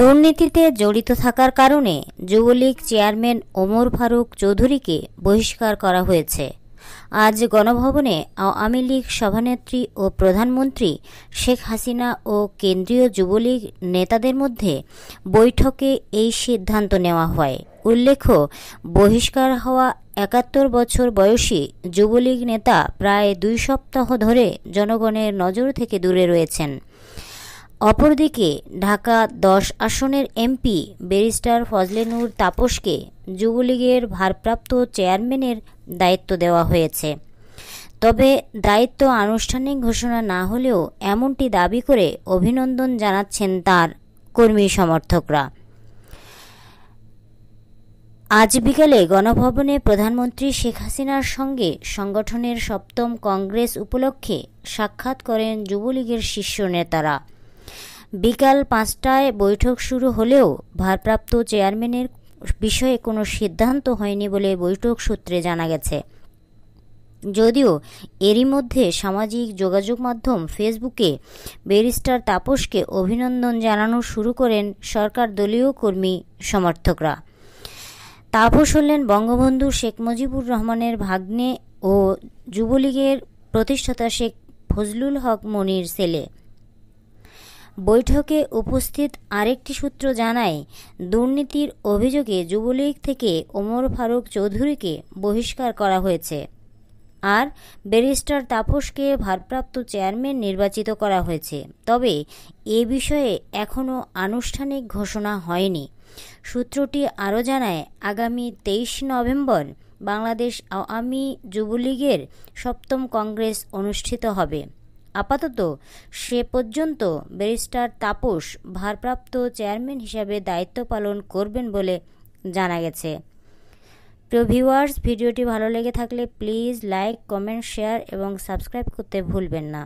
দুর্নীতিতে জড়িত থাকার কারণে যুবলীগ চেয়ারম্যান ওমর ফারুক চৌধুরীকে বহিষ্কার করা হয়েছে আজ গণভবনে আওয়ামী লীগ সভানেত্রী ও প্রধানমন্ত্রী শেখ হাসিনা ও কেন্দ্রীয় যুবলীগ নেতাদের মধ্যে বৈঠকে এই সিদ্ধান্ত নেওয়া হয় উল্লেখ্য বহিষ্কার হওয়া একাত্তর বছর বয়সী যুবলীগ নেতা প্রায় দুই সপ্তাহ ধরে জনগণের নজর থেকে দূরে রয়েছেন অপরদিকে ঢাকা দশ আসনের এমপি ব্যারিস্টার ফজলেনুর তাপসকে যুবলীগের ভারপ্রাপ্ত চেয়ারম্যানের দায়িত্ব দেওয়া হয়েছে তবে দায়িত্ব আনুষ্ঠানিক ঘোষণা না হলেও এমনটি দাবি করে অভিনন্দন জানাচ্ছেন তার কর্মী সমর্থকরা আজ বিকালে গণভবনে প্রধানমন্ত্রী শেখ হাসিনার সঙ্গে সংগঠনের সপ্তম কংগ্রেস উপলক্ষে সাক্ষাৎ করেন যুবলীগের শীর্ষ নেতারা বিকাল পাঁচটায় বৈঠক শুরু হলেও ভারপ্রাপ্ত চেয়ারম্যানের বিষয়ে কোনো সিদ্ধান্ত হয়নি বলে বৈঠক সূত্রে জানা গেছে যদিও এরই মধ্যে সামাজিক যোগাযোগ মাধ্যম ফেসবুকে ব্যারিস্টার তাপসকে অভিনন্দন জানানো শুরু করেন সরকার দলীয় কর্মী সমর্থকরা তাপস হলেন বঙ্গবন্ধু শেখ মুজিবুর রহমানের ভাগ্নে ও যুবলীগের প্রতিষ্ঠাতা শেখ ফজলুল হক মনির ছেলে বৈঠকে উপস্থিত আরেকটি সূত্র জানায় দুর্নীতির অভিযোগে যুবলীগ থেকে ওমর ফারুক চৌধুরীকে বহিষ্কার করা হয়েছে আর ব্যারিস্টার তাপসকে ভারপ্রাপ্ত চেয়ারম্যান নির্বাচিত করা হয়েছে তবে এ বিষয়ে এখনও আনুষ্ঠানিক ঘোষণা হয়নি সূত্রটি আরও জানায় আগামী তেইশ নভেম্বর বাংলাদেশ আওয়ামী যুবলীগের সপ্তম কংগ্রেস অনুষ্ঠিত হবে আপাতত সে পর্যন্ত ব্যারিস্টার তাপস ভারপ্রাপ্ত চেয়ারম্যান হিসাবে দায়িত্ব পালন করবেন বলে জানা গেছে প্রিয় ভিউয়ার্স ভিডিওটি ভালো লেগে থাকলে প্লিজ লাইক কমেন্ট শেয়ার এবং সাবস্ক্রাইব করতে ভুলবেন না